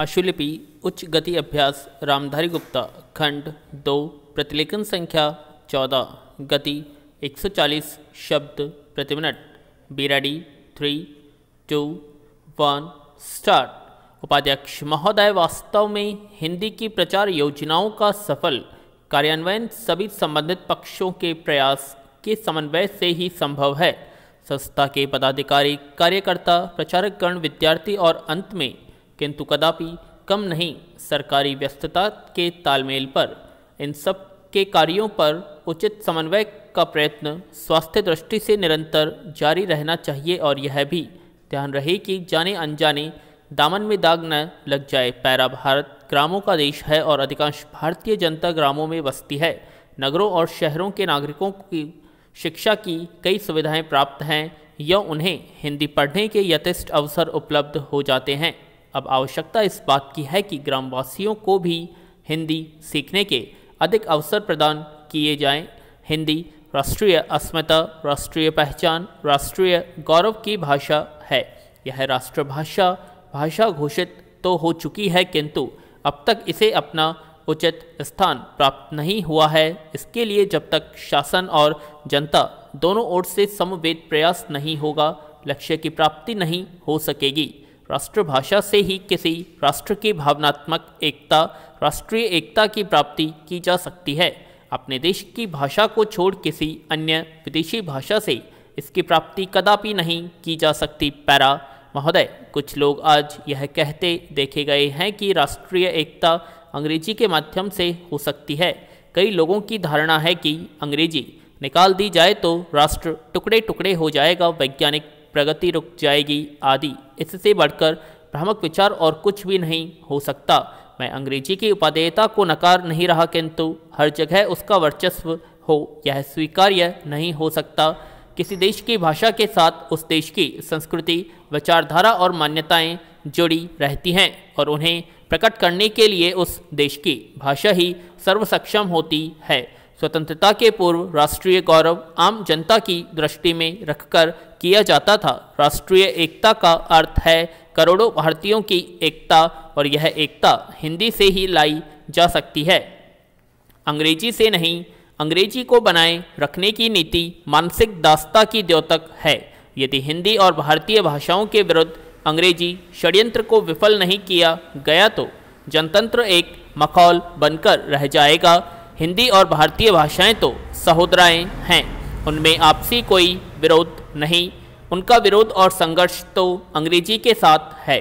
आशुलिपि उच्च गति अभ्यास रामधारी गुप्ता खंड दो प्रतिलेखन संख्या चौदह गति 140 शब्द प्रति मिनट बीराडी थ्री टू वन स्टार्ट उपाध्यक्ष महोदय वास्तव में हिंदी की प्रचार योजनाओं का सफल कार्यान्वयन सभी संबंधित पक्षों के प्रयास के समन्वय से ही संभव है संस्था के पदाधिकारी कार्यकर्ता प्रचारकगण विद्यार्थी और अंत में किंतु कदापि कम नहीं सरकारी व्यस्तता के तालमेल पर इन सब के कार्यों पर उचित समन्वय का प्रयत्न स्वास्थ्य दृष्टि से निरंतर जारी रहना चाहिए और यह भी ध्यान रहे कि जाने अनजाने दामन में दाग न लग जाए पैरा भारत ग्रामों का देश है और अधिकांश भारतीय जनता ग्रामों में बसती है नगरों और शहरों के नागरिकों की शिक्षा की कई सुविधाएं प्राप्त हैं या उन्हें हिंदी पढ़ने के यथेष्ट अवसर उपलब्ध हो जाते हैं अब आवश्यकता इस बात की है कि ग्रामवासियों को भी हिंदी सीखने के अधिक अवसर प्रदान किए जाएं हिंदी राष्ट्रीय अस्मिता राष्ट्रीय पहचान राष्ट्रीय गौरव की भाषा है यह राष्ट्रभाषा भाषा घोषित तो हो चुकी है किंतु अब तक इसे अपना उचित स्थान प्राप्त नहीं हुआ है इसके लिए जब तक शासन और जनता दोनों ओर से समवेद प्रयास नहीं होगा लक्ष्य की प्राप्ति नहीं हो सकेगी राष्ट्रभाषा से ही किसी राष्ट्र की भावनात्मक एकता राष्ट्रीय एकता की प्राप्ति की जा सकती है अपने देश की भाषा को छोड़ किसी अन्य विदेशी भाषा से इसकी प्राप्ति कदापि नहीं की जा सकती पैरा महोदय कुछ लोग आज यह कहते देखे गए हैं कि राष्ट्रीय एकता अंग्रेजी के माध्यम से हो सकती है कई लोगों की धारणा है कि अंग्रेजी निकाल दी जाए तो राष्ट्र टुकड़े टुकड़े हो जाएगा वैज्ञानिक प्रगति रुक जाएगी आदि इससे बढ़कर भ्रामक विचार और कुछ भी नहीं हो सकता मैं अंग्रेजी की उपादेयता को नकार नहीं रहा किंतु हर जगह उसका वर्चस्व हो यह स्वीकार्य नहीं हो सकता किसी देश की भाषा के साथ उस देश की संस्कृति विचारधारा और मान्यताएं जुड़ी रहती हैं और उन्हें प्रकट करने के लिए उस देश की भाषा ही सर्वसक्षम होती है स्वतंत्रता के पूर्व राष्ट्रीय गौरव आम जनता की दृष्टि में रखकर किया जाता था राष्ट्रीय एकता का अर्थ है करोड़ों भारतीयों की एकता और यह एकता हिंदी से ही लाई जा सकती है अंग्रेजी से नहीं अंग्रेजी को बनाए रखने की नीति मानसिक दास्ता की द्योतक है यदि हिंदी और भारतीय भाषाओं के विरुद्ध अंग्रेजी षड्यंत्र को विफल नहीं किया गया तो जनतंत्र एक मखौल बनकर रह जाएगा हिंदी और भारतीय भाषाएं तो सहोदराएँ हैं उनमें आपसी कोई विरोध नहीं उनका विरोध और संघर्ष तो अंग्रेजी के साथ है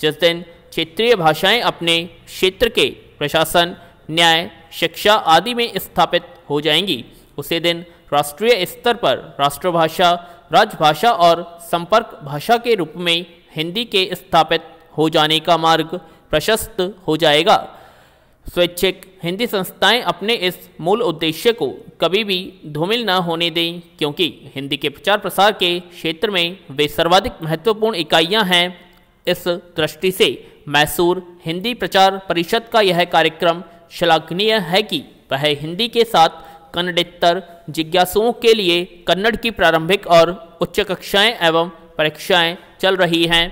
जिस दिन क्षेत्रीय भाषाएं अपने क्षेत्र के प्रशासन न्याय शिक्षा आदि में स्थापित हो जाएंगी उसी दिन राष्ट्रीय स्तर पर राष्ट्रभाषा राजभाषा और संपर्क भाषा के रूप में हिंदी के स्थापित हो जाने का मार्ग प्रशस्त हो जाएगा स्वैच्छिक हिंदी संस्थाएं अपने इस मूल उद्देश्य को कभी भी धूमिल न होने दें क्योंकि हिंदी के प्रचार प्रसार के क्षेत्र में वे सर्वाधिक महत्वपूर्ण इकाइयां हैं इस दृष्टि से मैसूर हिंदी प्रचार परिषद का यह कार्यक्रम श्लाघनीय है कि वह हिंदी के साथ कन्नडेत्तर जिज्ञासुओं के लिए कन्नड़ की प्रारंभिक और उच्च कक्षाएं एवं परीक्षाएं चल रही हैं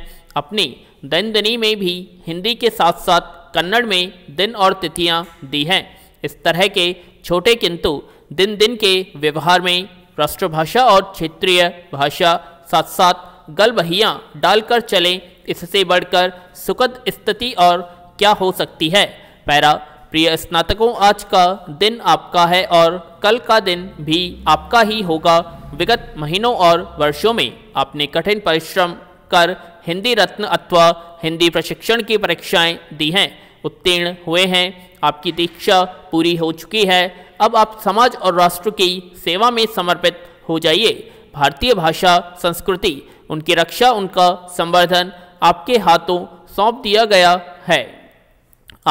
अपनी दैनदनी में भी हिंदी के साथ साथ कन्नड़ में दिन और तिथियां दी हैं इस तरह के छोटे किंतु दिन दिन के व्यवहार में राष्ट्रभाषा और क्षेत्रीय भाषा साथ साथ गलबहियाँ डालकर चलें इससे बढ़कर सुखद स्थिति और क्या हो सकती है पैरा प्रिय स्नातकों आज का दिन आपका है और कल का दिन भी आपका ही होगा विगत महीनों और वर्षों में आपने कठिन परिश्रम कर हिंदी रत्न अथवा हिंदी प्रशिक्षण की परीक्षाएं दी हैं उत्तीर्ण हुए हैं आपकी दीक्षा पूरी हो चुकी है अब आप समाज और राष्ट्र की सेवा में समर्पित हो जाइए भारतीय भाषा संस्कृति उनकी रक्षा उनका संवर्धन आपके हाथों सौंप दिया गया है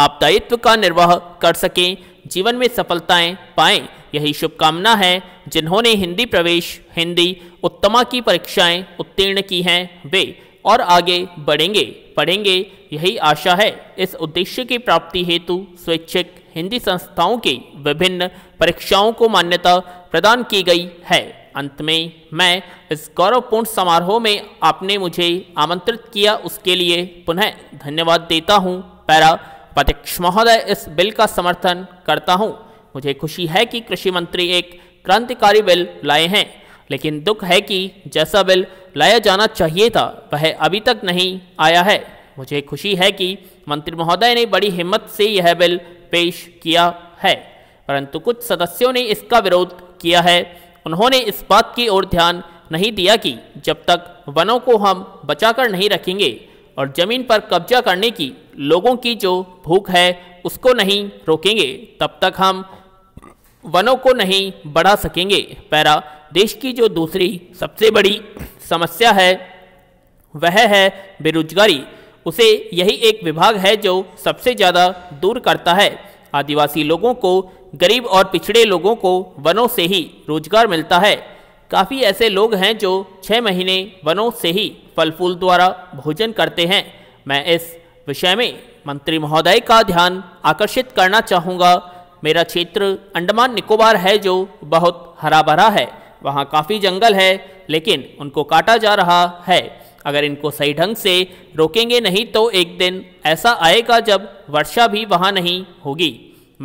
आप दायित्व का निर्वाह कर सकें जीवन में सफलताएं पाएं यही शुभकामना है जिन्होंने हिंदी प्रवेश हिंदी उत्तमा की परीक्षाएं उत्तीर्ण की हैं वे और आगे बढ़ेंगे पढ़ेंगे यही आशा है इस उद्देश्य की प्राप्ति हेतु स्वैच्छिक हिंदी संस्थाओं के विभिन्न परीक्षाओं को मान्यता प्रदान की गई है अंत में मैं इस गौरवपूर्ण समारोह में आपने मुझे आमंत्रित किया उसके लिए पुनः धन्यवाद देता हूँ पैरा प्रत्यक्ष महोदय इस बिल का समर्थन करता हूँ मुझे खुशी है कि कृषि मंत्री एक क्रांतिकारी बिल लाए हैं लेकिन दुख है कि जैसा बिल लाया जाना चाहिए था वह अभी तक नहीं आया है मुझे खुशी है कि मंत्री महोदय ने बड़ी हिम्मत से यह बिल पेश किया है परंतु कुछ सदस्यों ने इसका विरोध किया है उन्होंने इस बात की ओर ध्यान नहीं दिया कि जब तक वनों को हम बचाकर नहीं रखेंगे और ज़मीन पर कब्जा करने की लोगों की जो भूख है उसको नहीं रोकेंगे तब तक हम वनों को नहीं बढ़ा सकेंगे पैरा देश की जो दूसरी सबसे बड़ी समस्या है वह है बेरोजगारी उसे यही एक विभाग है जो सबसे ज़्यादा दूर करता है आदिवासी लोगों को गरीब और पिछड़े लोगों को वनों से ही रोजगार मिलता है काफ़ी ऐसे लोग हैं जो छः महीने वनों से ही फल फूल द्वारा भोजन करते हैं मैं इस विषय में मंत्री महोदय का ध्यान आकर्षित करना चाहूँगा मेरा क्षेत्र अंडमान निकोबार है जो बहुत हरा भरा है वहाँ काफ़ी जंगल है लेकिन उनको काटा जा रहा है अगर इनको सही ढंग से रोकेंगे नहीं तो एक दिन ऐसा आएगा जब वर्षा भी वहाँ नहीं होगी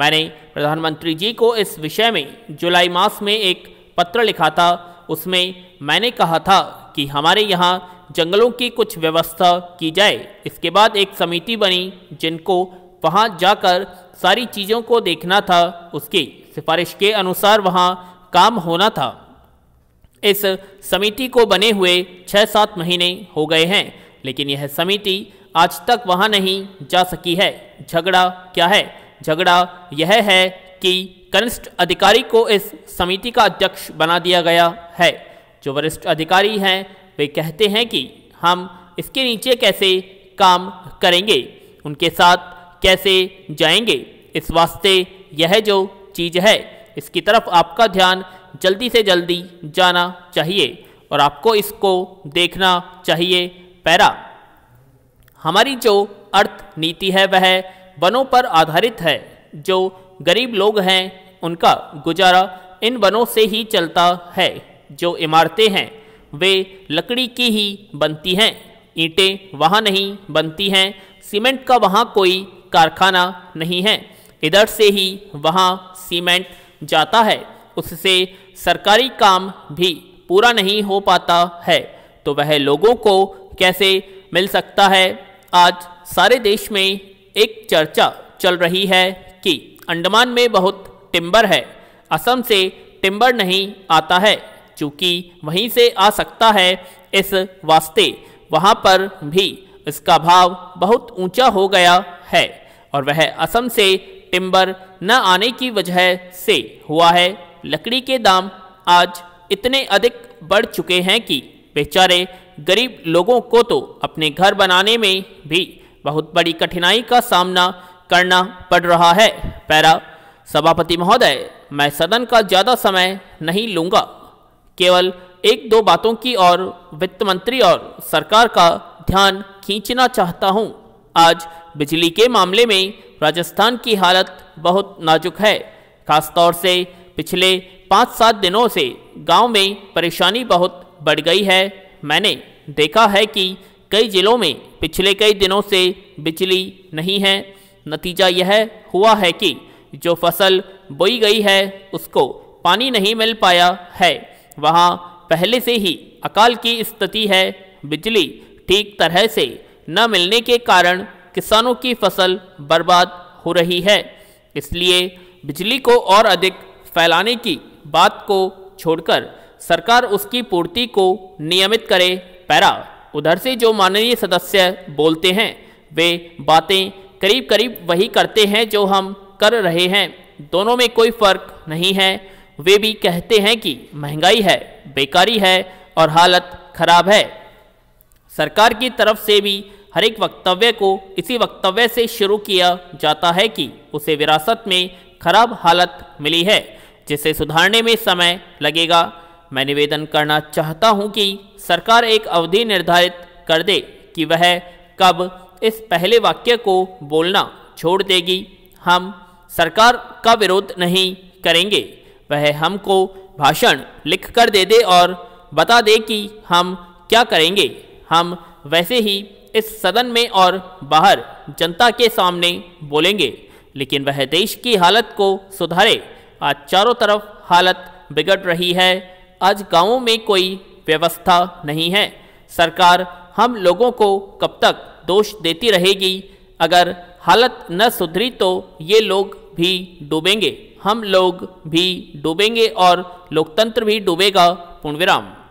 मैंने प्रधानमंत्री जी को इस विषय में जुलाई मास में एक पत्र लिखा था उसमें मैंने कहा था कि हमारे यहाँ जंगलों की कुछ व्यवस्था की जाए इसके बाद एक समिति बनी जिनको वहाँ जाकर सारी चीज़ों को देखना था उसकी सिफारिश के अनुसार वहाँ काम होना था इस समिति को बने हुए छः सात महीने हो गए हैं लेकिन यह समिति आज तक वहाँ नहीं जा सकी है झगड़ा क्या है झगड़ा यह है कि कनिष्ठ अधिकारी को इस समिति का अध्यक्ष बना दिया गया है जो वरिष्ठ अधिकारी हैं वे कहते हैं कि हम इसके नीचे कैसे काम करेंगे उनके साथ कैसे जाएंगे इस वास्ते यह जो चीज़ है इसकी तरफ आपका ध्यान जल्दी से जल्दी जाना चाहिए और आपको इसको देखना चाहिए पैरा हमारी जो अर्थ नीति है वह वनों पर आधारित है जो गरीब लोग हैं उनका गुजारा इन वनों से ही चलता है जो इमारतें हैं वे लकड़ी की ही बनती हैं ईंटें वहाँ नहीं बनती हैं सीमेंट का वहाँ कोई कारखाना नहीं है इधर से ही वहाँ सीमेंट जाता है उससे सरकारी काम भी पूरा नहीं हो पाता है तो वह लोगों को कैसे मिल सकता है आज सारे देश में एक चर्चा चल रही है कि अंडमान में बहुत टिम्बर है असम से टिम्बर नहीं आता है चूँकि वहीं से आ सकता है इस वास्ते वहाँ पर भी इसका भाव बहुत ऊंचा हो गया है और वह असम से टिम्बर न आने की वजह से हुआ है लकड़ी के दाम आज इतने अधिक बढ़ चुके हैं कि बेचारे गरीब लोगों को तो अपने घर बनाने में भी बहुत बड़ी कठिनाई का सामना करना पड़ रहा है पैरा सभापति महोदय मैं सदन का ज़्यादा समय नहीं लूँगा केवल एक दो बातों की और वित्त मंत्री और सरकार का ध्यान खींचना चाहता हूँ आज बिजली के मामले में राजस्थान की हालत बहुत नाजुक है खासतौर से पिछले पाँच सात दिनों से गांव में परेशानी बहुत बढ़ गई है मैंने देखा है कि कई ज़िलों में पिछले कई दिनों से बिजली नहीं है नतीजा यह हुआ है कि जो फसल बोई गई है उसको पानी नहीं मिल पाया है वहाँ पहले से ही अकाल की स्थिति है बिजली ठीक तरह से न मिलने के कारण किसानों की फसल बर्बाद हो रही है इसलिए बिजली को और अधिक फैलाने की बात को छोड़कर सरकार उसकी पूर्ति को नियमित करे पैरा उधर से जो माननीय सदस्य बोलते हैं वे बातें करीब करीब वही करते हैं जो हम कर रहे हैं दोनों में कोई फर्क नहीं है वे भी कहते हैं कि महंगाई है बेकारी है और हालत खराब है सरकार की तरफ से भी हर एक वक्तव्य को इसी वक्तव्य से शुरू किया जाता है कि उसे विरासत में खराब हालत मिली है जिसे सुधारने में समय लगेगा मैं निवेदन करना चाहता हूं कि सरकार एक अवधि निर्धारित कर दे कि वह कब इस पहले वाक्य को बोलना छोड़ देगी हम सरकार का विरोध नहीं करेंगे वह हमको भाषण लिख कर दे दे और बता दे कि हम क्या करेंगे हम वैसे ही इस सदन में और बाहर जनता के सामने बोलेंगे लेकिन वह देश की हालत को सुधारे आज चारों तरफ हालत बिगड़ रही है आज गांवों में कोई व्यवस्था नहीं है सरकार हम लोगों को कब तक दोष देती रहेगी अगर हालत न सुधरी तो ये लोग भी डूबेंगे हम लोग भी डूबेंगे और लोकतंत्र भी डूबेगा पूर्ण विराम